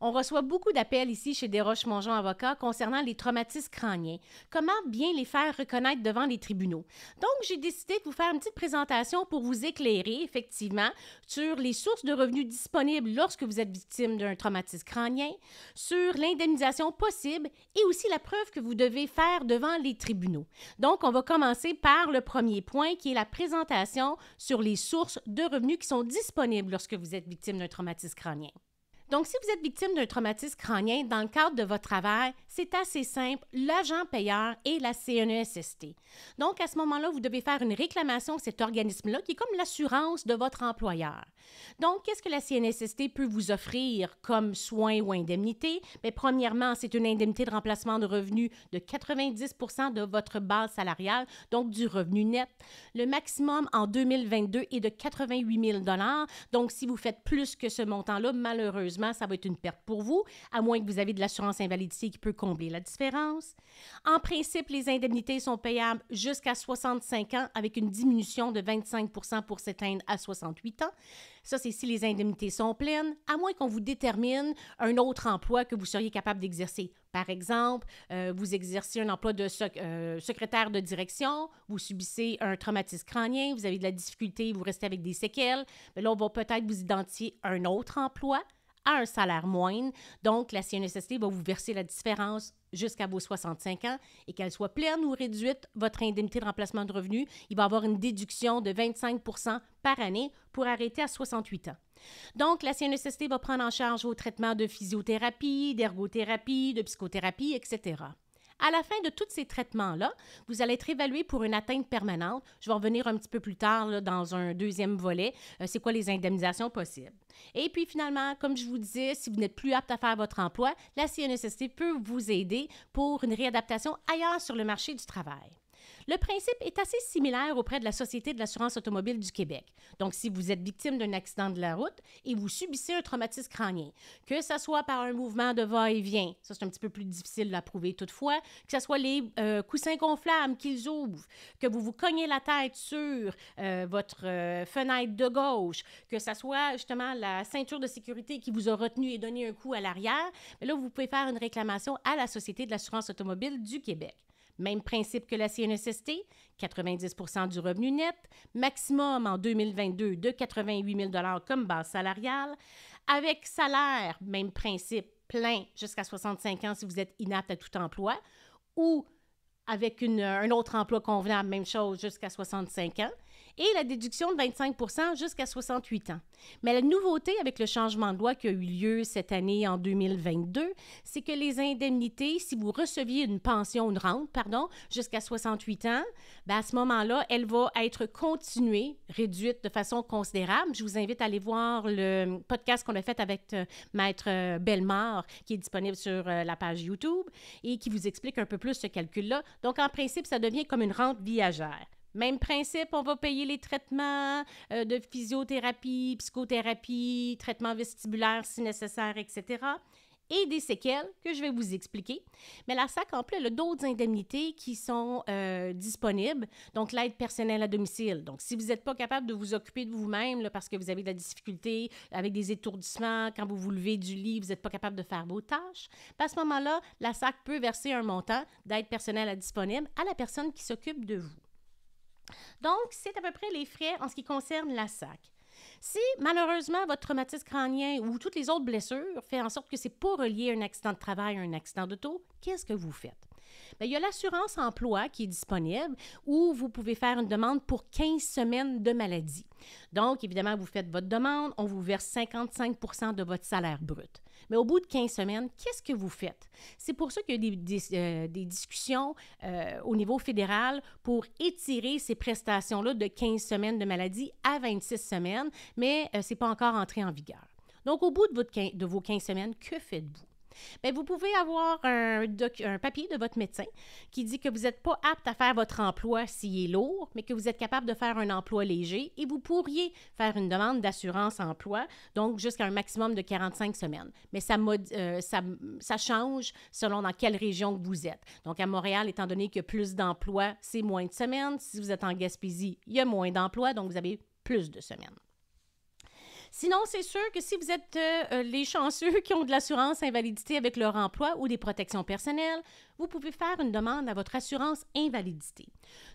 On reçoit beaucoup d'appels ici chez Desroches-Mongeon Avocats concernant les traumatismes crâniens. Comment bien les faire reconnaître devant les tribunaux? Donc, j'ai décidé de vous faire une petite présentation pour vous éclairer, effectivement, sur les sources de revenus disponibles lorsque vous êtes victime d'un traumatisme crânien, sur l'indemnisation possible et aussi la preuve que vous devez faire devant les tribunaux. Donc, on va commencer par le premier point qui est la présentation sur les sources de revenus qui sont disponibles lorsque vous êtes victime d'un traumatisme crânien. Donc, si vous êtes victime d'un traumatisme crânien dans le cadre de votre travail, c'est assez simple, l'agent payeur et la CNESST. Donc, à ce moment-là, vous devez faire une réclamation à cet organisme-là qui est comme l'assurance de votre employeur. Donc, qu'est-ce que la CNESST peut vous offrir comme soins ou indemnités? Mais premièrement, c'est une indemnité de remplacement de revenus de 90 de votre base salariale, donc du revenu net. Le maximum en 2022 est de 88 000 Donc, si vous faites plus que ce montant-là, malheureusement, ça va être une perte pour vous, à moins que vous avez de l'assurance invalidité qui peut combler la différence. En principe, les indemnités sont payables jusqu'à 65 ans avec une diminution de 25 pour s'éteindre à 68 ans. Ça, c'est si les indemnités sont pleines, à moins qu'on vous détermine un autre emploi que vous seriez capable d'exercer. Par exemple, euh, vous exercez un emploi de euh, secrétaire de direction, vous subissez un traumatisme crânien, vous avez de la difficulté, vous restez avec des séquelles. Mais ben là, on va peut-être vous identifier un autre emploi à un salaire moindre. Donc, la CNSST e va vous verser la différence jusqu'à vos 65 ans et qu'elle soit pleine ou réduite, votre indemnité de remplacement de revenus, il va avoir une déduction de 25 par année pour arrêter à 68 ans. Donc, la CNSST e va prendre en charge vos traitements de physiothérapie, d'ergothérapie, de psychothérapie, etc. À la fin de tous ces traitements-là, vous allez être évalué pour une atteinte permanente. Je vais revenir un petit peu plus tard dans un deuxième volet. Euh, c'est quoi les indemnisations possibles? Et puis finalement, comme je vous disais, si vous n'êtes plus apte à faire votre emploi, la CNSST peut vous aider pour une réadaptation ailleurs sur le marché du travail. Le principe est assez similaire auprès de la Société de l'assurance automobile du Québec. Donc, si vous êtes victime d'un accident de la route et vous subissez un traumatisme crânien, que ce soit par un mouvement de va-et-vient, ça c'est un petit peu plus difficile à prouver toutefois, que ce soit les euh, coussins gonflables qu'ils ouvrent, que vous vous cognez la tête sur euh, votre euh, fenêtre de gauche, que ce soit justement la ceinture de sécurité qui vous a retenu et donné un coup à l'arrière, ben là, vous pouvez faire une réclamation à la Société de l'assurance automobile du Québec. Même principe que la CNSST, e 90 du revenu net, maximum en 2022 de 88 000 comme base salariale, avec salaire, même principe, plein jusqu'à 65 ans si vous êtes inapte à tout emploi, ou avec un autre emploi convenable, même chose, jusqu'à 65 ans, et la déduction de 25 jusqu'à 68 ans. Mais la nouveauté avec le changement de loi qui a eu lieu cette année en 2022, c'est que les indemnités, si vous receviez une pension, une rente, pardon, jusqu'à 68 ans, bien à ce moment-là, elle va être continuée, réduite de façon considérable. Je vous invite à aller voir le podcast qu'on a fait avec euh, Maître euh, Belmar, qui est disponible sur euh, la page YouTube et qui vous explique un peu plus ce calcul-là. Donc, en principe, ça devient comme une rente viagère. Même principe, on va payer les traitements euh, de physiothérapie, psychothérapie, traitement vestibulaire si nécessaire, etc. Et des séquelles que je vais vous expliquer. Mais la SAC, en plus, elle a d'autres indemnités qui sont euh, disponibles. Donc, l'aide personnelle à domicile. Donc, si vous n'êtes pas capable de vous occuper de vous-même parce que vous avez de la difficulté avec des étourdissements, quand vous vous levez du lit, vous n'êtes pas capable de faire vos tâches, ben, à ce moment-là, la SAC peut verser un montant d'aide personnelle à disponible à la personne qui s'occupe de vous. Donc, c'est à peu près les frais en ce qui concerne la SAC. Si malheureusement votre traumatisme crânien ou toutes les autres blessures fait en sorte que c'est pas relié à un accident de travail, à un accident d'auto, qu'est-ce que vous faites? Ben, il y a l'assurance emploi qui est disponible où vous pouvez faire une demande pour 15 semaines de maladie. Donc, évidemment, vous faites votre demande, on vous verse 55 de votre salaire brut. Mais au bout de 15 semaines, qu'est-ce que vous faites? C'est pour ça qu'il y a des, euh, discussions euh, au niveau fédéral pour étirer ces prestations-là de 15 semaines de maladie à 26 semaines, mais euh, ce n'est pas encore entré en vigueur. Donc, au bout de vos 15 semaines, que faites-vous? Ben, vous pouvez avoir un, papier de votre médecin qui dit que vous n'êtes pas apte à faire votre emploi s'il est lourd, mais que vous êtes capable de faire un emploi léger et vous pourriez faire une demande d'assurance emploi, donc jusqu'à un maximum de 45 semaines. Mais euh, ça, change selon dans quelle région vous êtes. Donc, à Montréal, étant donné qu'il y a plus d'emplois, c'est moins de semaines. Si vous êtes en Gaspésie, il y a moins d'emplois, donc vous avez plus de semaines. Sinon, c'est sûr que si vous êtes euh, euh, les chanceux qui ont de l'assurance invalidité avec leur emploi ou des protections personnelles, vous pouvez faire une demande à votre assurance invalidité.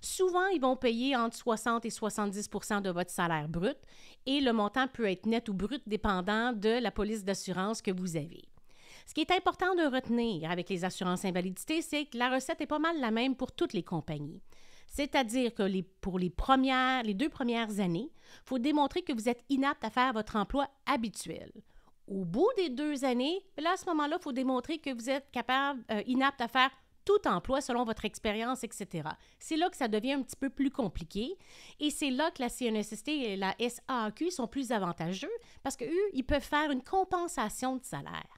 Souvent, ils vont payer entre 60 et 70 de votre salaire brut et le montant peut être net ou brut dépendant de la police d'assurance que vous avez. Ce qui est important de retenir avec les assurances invalidité, c'est que la recette est pas mal la même pour toutes les compagnies. C'est-à-dire que pour les, deux premières années, il faut démontrer que vous êtes inapte à faire votre emploi habituel. Au bout des deux années, là, à ce moment-là, il faut démontrer que vous êtes capable, euh, inapte à faire tout emploi selon votre expérience, etc. C'est là que ça devient un petit peu plus compliqué et c'est là que la CNSST et la SAQ sont plus avantageux parce qu'eux, ils peuvent faire une compensation de salaire.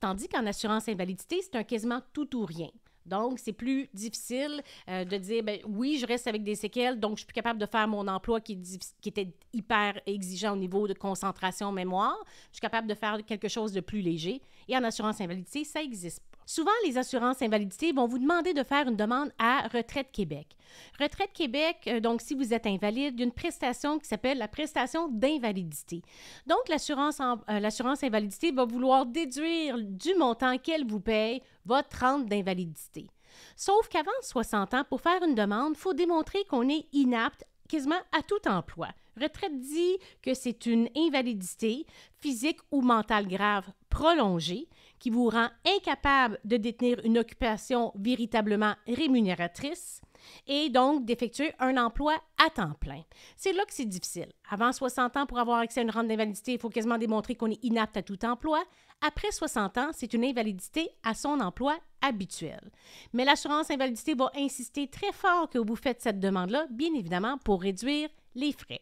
Tandis qu'en assurance invalidité, c'est un quasiment tout ou rien. Donc, c'est plus difficile euh, de dire, ben, oui, je reste avec des séquelles, donc je suis plus capable de faire mon emploi qui, était hyper exigeant au niveau de concentration mémoire. Je suis capable de faire quelque chose de plus léger. Et en assurance invalidité, ça n'existe Souvent, les assurances invalidité vont vous demander de faire une demande à Retraite Québec. Retraite Québec, euh, donc si vous êtes invalide, d'une prestation qui s'appelle la prestation d'invalidité. Donc, euh, l'assurance invalidité va vouloir déduire du montant qu'elle vous paye votre rente d'invalidité. Sauf qu'avant 60 ans, pour faire une demande, il faut démontrer qu'on est inapte quasiment à tout emploi. Retraite dit que c'est une invalidité physique ou mentale grave prolongée qui vous rend incapable de détenir une occupation véritablement rémunératrice et donc d'effectuer un emploi à temps plein. C'est là que c'est difficile. Avant 60 ans, pour avoir accès à une rente d'invalidité, il faut quasiment démontrer qu'on est inapte à tout emploi. Après 60 ans, c'est une invalidité à son emploi habituel. Mais l'assurance invalidité va insister très fort que vous faites cette demande-là, bien évidemment, pour réduire les frais.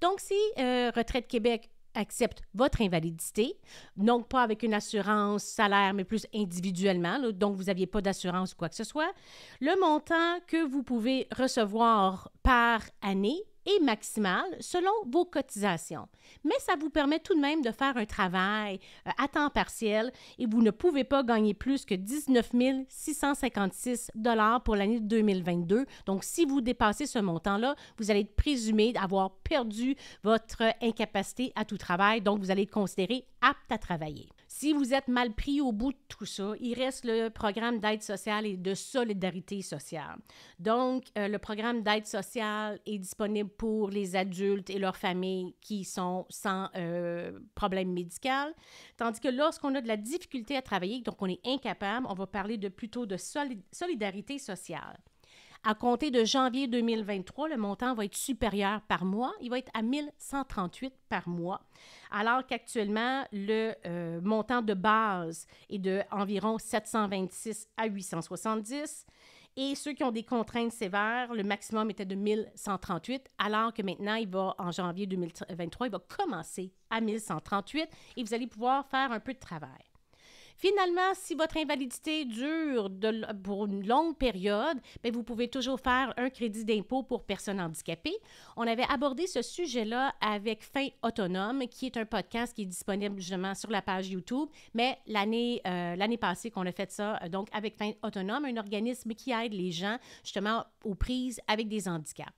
Donc, si euh, Retraite Québec accepte votre invalidité, donc pas avec une assurance salaire, mais plus individuellement, donc vous n'aviez pas d'assurance ou quoi que ce soit. Le montant que vous pouvez recevoir par année et maximale selon vos cotisations. Mais ça vous permet tout de même de faire un travail euh, à temps partiel et vous ne pouvez pas gagner plus que 19 656 dollars pour l'année 2022. Donc, si vous dépassez ce montant-là, vous allez être présumé d'avoir perdu votre incapacité à tout travail. Donc, vous allez être considéré apte à travailler. Si vous êtes mal pris au bout de tout ça, il reste le programme d'aide sociale et de solidarité sociale. Donc, euh, le programme d'aide sociale est disponible pour les adultes et leurs familles qui sont sans euh, problème médical. Tandis que lorsqu'on a de la difficulté à travailler, donc on est incapable, on va parler de plutôt de solidarité sociale. À compter de janvier 2023, le montant va être supérieur par mois. Il va être à 1138 par mois, alors qu'actuellement, le euh, montant de base est de environ 726 à 870. Et ceux qui ont des contraintes sévères, le maximum était de 1138, alors que maintenant, il va, en janvier 2023, il va commencer à 1138 et vous allez pouvoir faire un peu de travail. Finalement, si votre invalidité dure de, pour une longue période, ben, vous pouvez toujours faire un crédit d'impôt pour personnes handicapées. On avait abordé ce sujet-là avec Fin Autonome, qui est un podcast qui est disponible justement sur la page YouTube, mais l'année euh, l'année passée qu'on a fait ça, euh, donc avec Fin Autonome, un organisme qui aide les gens justement aux prises avec des handicaps.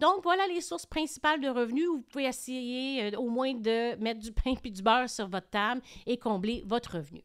Donc, voilà les sources principales de revenus où vous pouvez essayer euh, au moins de mettre du pain puis du beurre sur votre table et combler votre revenu.